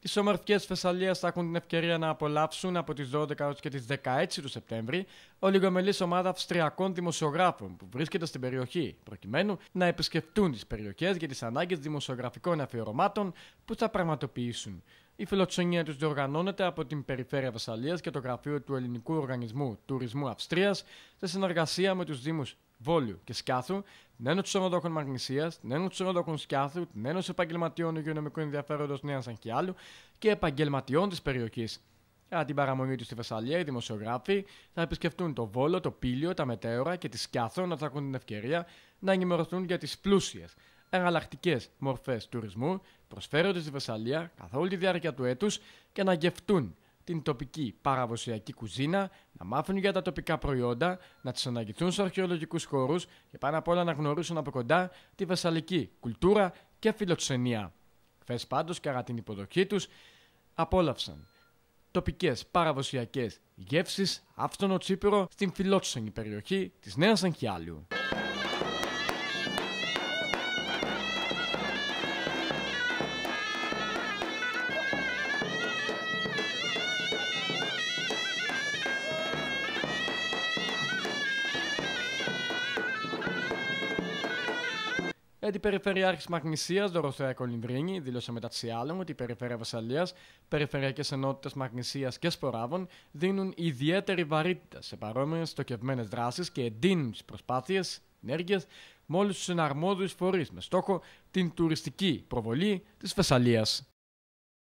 Τις ομορφιές Θεσσαλίας θα έχουν την ευκαιρία να απολαύσουν από τις 12 έως και τις 16 του Σεπτέμβρη ο λιγομελή ομάδα Αυστριακών δημοσιογράφων που βρίσκεται στην περιοχή, προκειμένου να επισκεφτούν τις περιοχές για τις ανάγκες δημοσιογραφικών αφιερωμάτων που θα πραγματοποιήσουν. Η φιλοξενία τους διοργανώνεται από την Περιφέρεια Βασαλία και το Γραφείο του Ελληνικού Οργανισμού Τουρισμού Αυστρίας σε συνεργασία με τους Δήμους Βόλιο και Σκιάθου, την Ένωση Σωματόχων Μαγνησίας, την Ένωση Σωματόχων Σκιάθου, την Ένωση Επαγγελματιών Υγειονομικού Ενδιαφέροντος Νέας Αγχιάλου και επαγγελματιών της περιοχής. Κατά την παραμονή τους στη Θεσσαλία, οι δημοσιογράφοι θα επισκεφτούν το Βόλο, το πύλιο, τα Μετέωρα και τη Σκιάθο να θα έχουν την ευκαιρία να ενημερωθούν για τις πλούσιες εναλλακτικές μορφές τουρισμού προσφέρονται στη Βεσσαλία καθ' όλη τη διάρκεια του έτους και να γευτούν την τοπική παραδοσιακή κουζίνα, να μάθουν για τα τοπικά προϊόντα, να τις αναγκηθούν σε αρχαιολογικούς χώρους και πάνω απ' όλα να γνωρίσουν από κοντά τη βασαλική κουλτούρα και φιλοξενία. Χθες πάντως κατά την υποδοχή τους, απόλαυσαν τοπικές γεύσει, γεύσεις, τσίπυρο στην φιλόξενη περιοχή της νέας Αγχιάλιου. Αντιπεριφερειάρχη ε, Μαγνησίας Δωροθέα Κολυμβρίνη δήλωσε μεταξύ άλλων ότι η Περιφέρεια Βασαλία, Περιφερειακές Ενότητες Μαγνησίας και Σποράβων δίνουν ιδιαίτερη βαρύτητα σε παρόμοιες στοκευμένε δράσεις και εντείνουν τις προσπάθειες, ενέργειες με όλους τους εναρμόδιους φορείς με στόχο την τουριστική προβολή της Θεσσαλίας.